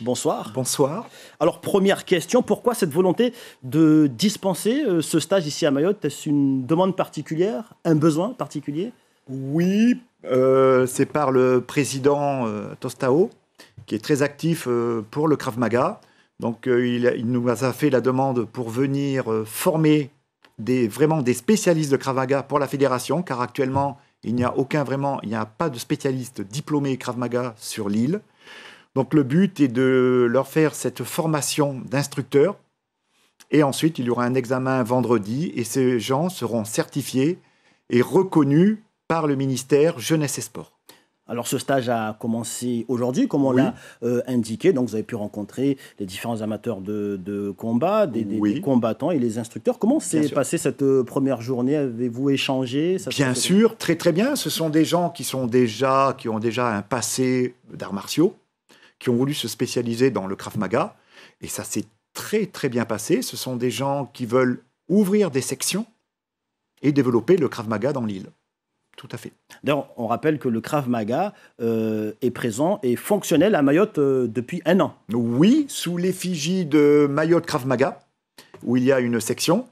Bonsoir. Bonsoir. Alors, première question, pourquoi cette volonté de dispenser euh, ce stage ici à Mayotte Est-ce une demande particulière, un besoin particulier Oui, euh, c'est par le président euh, Tostao, qui est très actif pour le Krav Maga. Donc, il, nous a fait la demande pour venir former vraiment des spécialistes de Krav Maga pour la fédération, car actuellement, il n'y a aucun vraiment, il n'y a pas de spécialiste diplômé Krav Maga sur l'île. Donc le but est de leur faire cette formation d'instructeur. Et ensuite, il y aura un examen vendredi et ces gens seront certifiés et reconnus par le ministère Jeunesse et Sport. Alors ce stage a commencé aujourd'hui, comme on l'a euh, indiqué. Donc vous avez pu rencontrer les différents amateurs de, combat, des, combattants et les instructeurs. Comment s'est passée cette euh, première journée Avez-vous échangé Bien sûr, très très bien. Ce sont des gens qui sont déjà, qui ont déjà un passé d'arts martiaux, qui ont voulu se spécialiser dans le Krav Maga. Et ça s'est très très bien passé. Ce sont des gens qui veulent ouvrir des sections et développer le Krav Maga dans l'île. Tout à fait. D'ailleurs, on rappelle que le Krav Maga euh, est présent et fonctionnel à Mayotte euh, depuis un an. Oui, sous l'effigie de Mayotte Krav Maga, où il y a une section.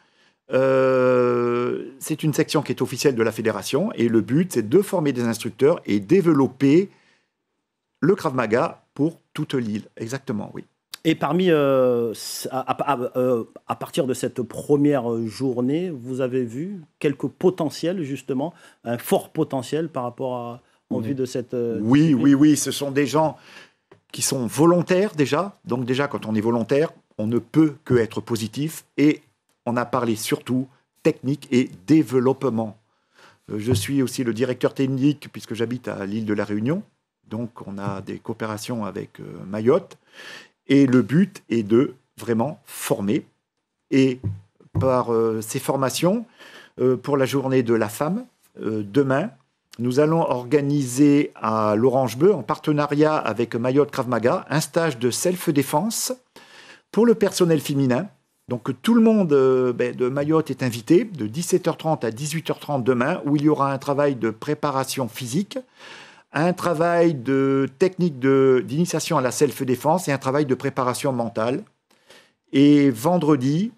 Euh, c'est une section qui est officielle de la fédération et le but, c'est de former des instructeurs et développer le Krav Maga pour toute l'île, exactement, oui. Et parmi, euh, euh, à, partir de cette première journée, vous avez vu quelques potentiels, justement, un fort potentiel par rapport à, en vue de cette... Euh, oui, oui, oui, ce sont des gens qui sont volontaires déjà. Donc déjà, quand on est volontaire, on ne peut que être positif. Et on a parlé surtout technique et développement. Je suis aussi le directeur technique, puisque j'habite à l'île de la Réunion, donc on a des coopérations avec euh, Mayotte. Et le but est de vraiment former. Et par euh, ces formations, euh, pour la journée de la femme, demain, nous allons organiser à l'Orange Bleu, en partenariat avec Mayotte Krav Maga, un stage de self-défense pour le personnel féminin. Donc tout le monde ben, de Mayotte est invité de 17h30 à 18h30 demain, où il y aura un travail de préparation physique un travail de technique d'initiation à la self-défense et un travail de préparation mentale. Et vendredi,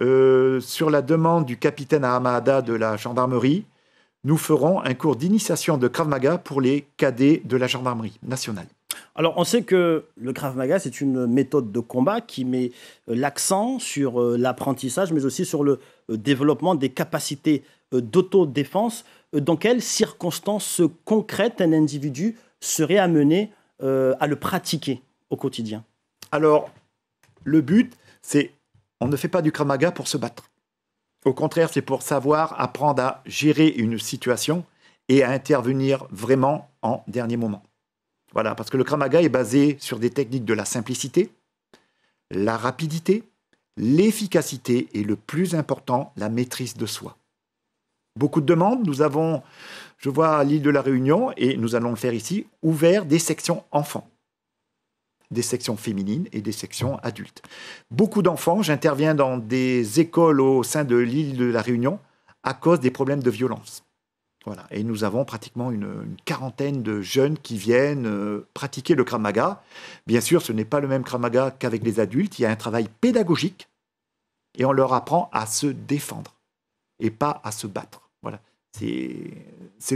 euh, sur la demande du capitaine Ahmada de la gendarmerie, nous ferons un cours d'initiation de Krav Maga pour les cadets de la gendarmerie nationale. Alors, on sait que le Krav Maga, c'est une méthode de combat qui met euh, l'accent sur euh, l'apprentissage, mais aussi sur le euh, développement des capacités d'autodéfense. Dans quelles circonstances concrètes un individu serait amené à le pratiquer au quotidien Alors, le but, c'est on ne fait pas du Krav Maga pour se battre. Au contraire, c'est pour savoir apprendre à gérer une situation et à intervenir vraiment en dernier moment. Voilà, parce que le Kramaga est basé sur des techniques de la simplicité, la rapidité, l'efficacité et le plus important, la maîtrise de soi. Beaucoup de demandes. Nous avons, je vois à l'île de la Réunion, et nous allons le faire ici, ouvert des sections enfants, des sections féminines et des sections adultes. Beaucoup d'enfants, j'interviens dans des écoles au sein de l'île de la Réunion à cause des problèmes de violence. Voilà. Et nous avons pratiquement une, quarantaine de jeunes qui viennent euh, pratiquer le Kramaga. Bien sûr, ce n'est pas le même Kramaga qu'avec les adultes. Il y a un travail pédagogique et on leur apprend à se défendre et pas à se battre. Voilà. C'est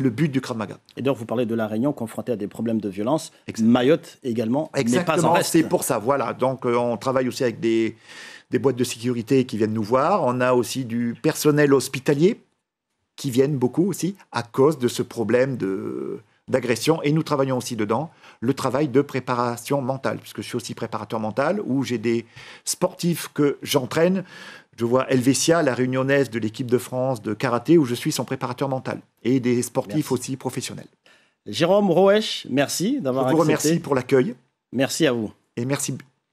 le but du Kramaga. Et d'ailleurs, vous parlez de la Réunion confrontée à des problèmes de violence. Mayotte également Exactement, c'est pour ça. Voilà. Donc, euh, on travaille aussi avec des boîtes de sécurité qui viennent nous voir. On a aussi du personnel hospitalier qui viennent beaucoup aussi à cause de ce problème de, d'agression. Et nous travaillons aussi dedans le travail de préparation mentale, puisque je suis aussi préparateur mental, où j'ai des sportifs que j'entraîne. Je vois Helvetia, la réunionnaise de l'équipe de France de karaté, où je suis son préparateur mental, et des sportifs aussi professionnels. Jérôme Roesch, merci d'avoir accepté. Je vous remercie pour l'accueil. Merci à vous. Et merci